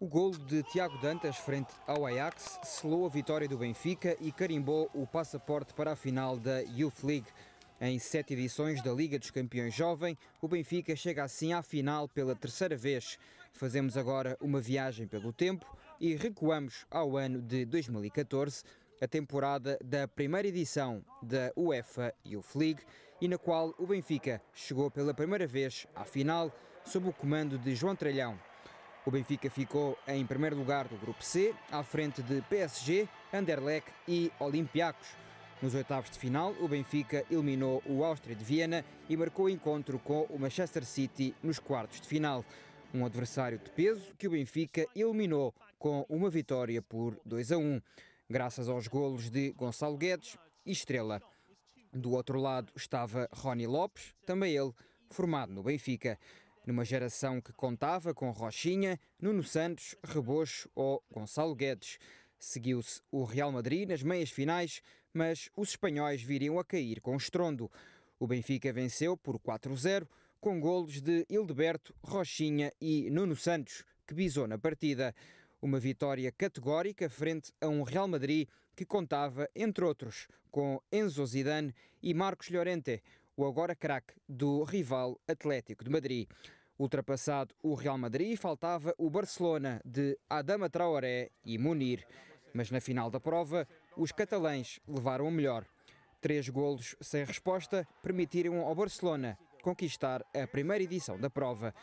O golo de Tiago Dantas frente ao Ajax selou a vitória do Benfica e carimbou o passaporte para a final da Youth League. Em sete edições da Liga dos Campeões Jovem, o Benfica chega assim à final pela terceira vez. Fazemos agora uma viagem pelo tempo e recuamos ao ano de 2014, a temporada da primeira edição da UEFA Youth League e na qual o Benfica chegou pela primeira vez à final sob o comando de João Tralhão. O Benfica ficou em primeiro lugar do grupo C, à frente de PSG, Anderlecht e Olympiacos. Nos oitavos de final, o Benfica eliminou o Áustria de Viena e marcou encontro com o Manchester City nos quartos de final. Um adversário de peso que o Benfica eliminou com uma vitória por 2 a 1, graças aos golos de Gonçalo Guedes e Estrela. Do outro lado estava Rony Lopes, também ele formado no Benfica numa geração que contava com Rochinha, Nuno Santos, Rebocho ou Gonçalo Guedes. Seguiu-se o Real Madrid nas meias finais, mas os espanhóis viriam a cair com estrondo. O Benfica venceu por 4-0, com golos de Hildeberto, Rochinha e Nuno Santos, que bisou na partida. Uma vitória categórica frente a um Real Madrid que contava, entre outros, com Enzo Zidane e Marcos Llorente, o agora craque do rival Atlético de Madrid. Ultrapassado o Real Madrid, faltava o Barcelona de Adama Traoré e Munir. Mas na final da prova, os catalães levaram o melhor. Três golos sem resposta permitiram ao Barcelona conquistar a primeira edição da prova.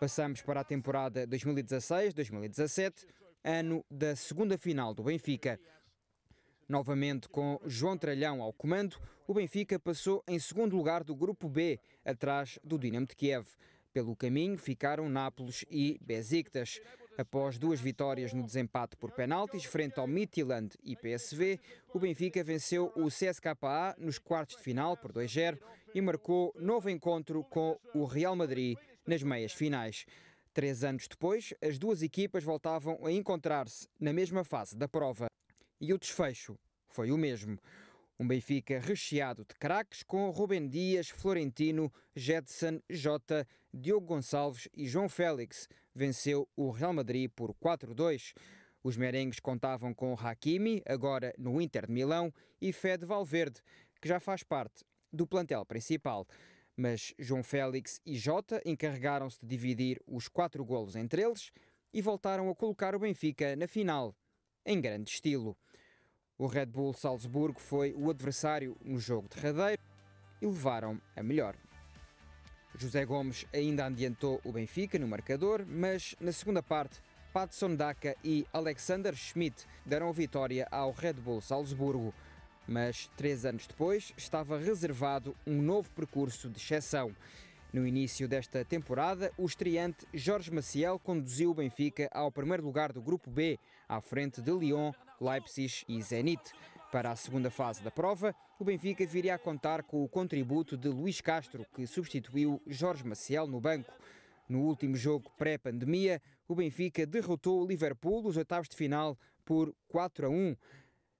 Passamos para a temporada 2016-2017, ano da segunda final do Benfica. Novamente com João Tralhão ao comando, o Benfica passou em segundo lugar do grupo B, atrás do Dinamo de Kiev. Pelo caminho ficaram Nápoles e Besiktas. Após duas vitórias no desempate por penaltis frente ao Midtjylland e PSV, o Benfica venceu o CSKA nos quartos de final por 2-0 e marcou novo encontro com o Real Madrid nas meias finais. Três anos depois, as duas equipas voltavam a encontrar-se na mesma fase da prova. E o desfecho foi o mesmo. Um Benfica recheado de craques com Rubem Dias, Florentino, Jetson, Jota, Diogo Gonçalves e João Félix. Venceu o Real Madrid por 4-2. Os merengues contavam com Hakimi, agora no Inter de Milão, e Fede Valverde, que já faz parte do plantel principal. Mas João Félix e Jota encarregaram-se de dividir os quatro golos entre eles e voltaram a colocar o Benfica na final, em grande estilo. O Red Bull Salzburgo foi o adversário no jogo derradeiro e levaram a melhor. José Gomes ainda adiantou o Benfica no marcador, mas na segunda parte, Patson Daka e Alexander Schmidt deram a vitória ao Red Bull Salzburgo. Mas três anos depois estava reservado um novo percurso de exceção. No início desta temporada, o estreante Jorge Maciel conduziu o Benfica ao primeiro lugar do Grupo B, à frente de Lyon, Leipzig e Zenit. Para a segunda fase da prova, o Benfica viria a contar com o contributo de Luís Castro, que substituiu Jorge Maciel no banco. No último jogo pré-pandemia, o Benfica derrotou o Liverpool nos oitavos de final por 4 a 1.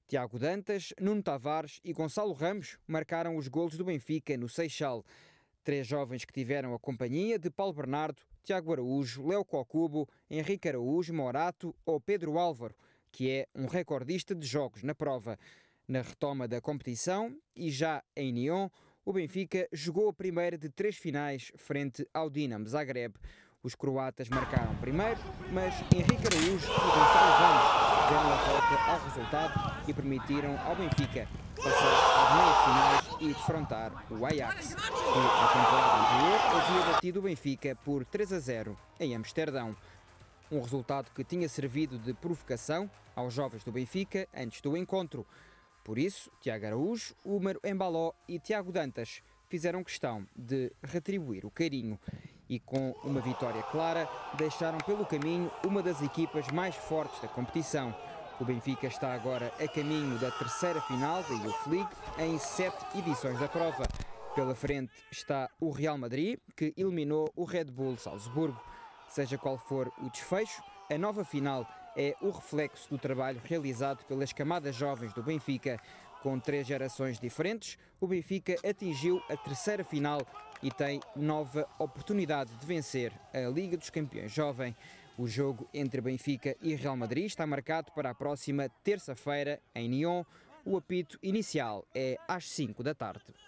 Tiago Dantas, Nuno Tavares e Gonçalo Ramos marcaram os golos do Benfica no Seixal. Três jovens que tiveram a companhia de Paulo Bernardo, Tiago Araújo, Léo Cocubo, Henrique Araújo, Morato ou Pedro Álvaro, que é um recordista de jogos na prova. Na retoma da competição e já em Nyon, o Benfica jogou a primeira de três finais frente ao Dinamo Zagreb. Os croatas marcaram primeiro, mas Henrique Araújo e Gonçalo Ramos deram a volta ao resultado e permitiram ao Benfica passar meias e defrontar o Ajax, que a temporada anterior havia batido o Benfica por 3 a 0 em Amsterdão. Um resultado que tinha servido de provocação aos jovens do Benfica antes do encontro. Por isso, Tiago Araújo, Húmero Embaló e Tiago Dantas fizeram questão de retribuir o carinho e com uma vitória clara deixaram pelo caminho uma das equipas mais fortes da competição. O Benfica está agora a caminho da terceira final da Youth League em sete edições da prova. Pela frente está o Real Madrid, que eliminou o Red Bull Salzburgo. Seja qual for o desfecho, a nova final é o reflexo do trabalho realizado pelas camadas jovens do Benfica. Com três gerações diferentes, o Benfica atingiu a terceira final e tem nova oportunidade de vencer a Liga dos Campeões Jovem. O jogo entre Benfica e Real Madrid está marcado para a próxima terça-feira em Nyon. O apito inicial é às 5 da tarde.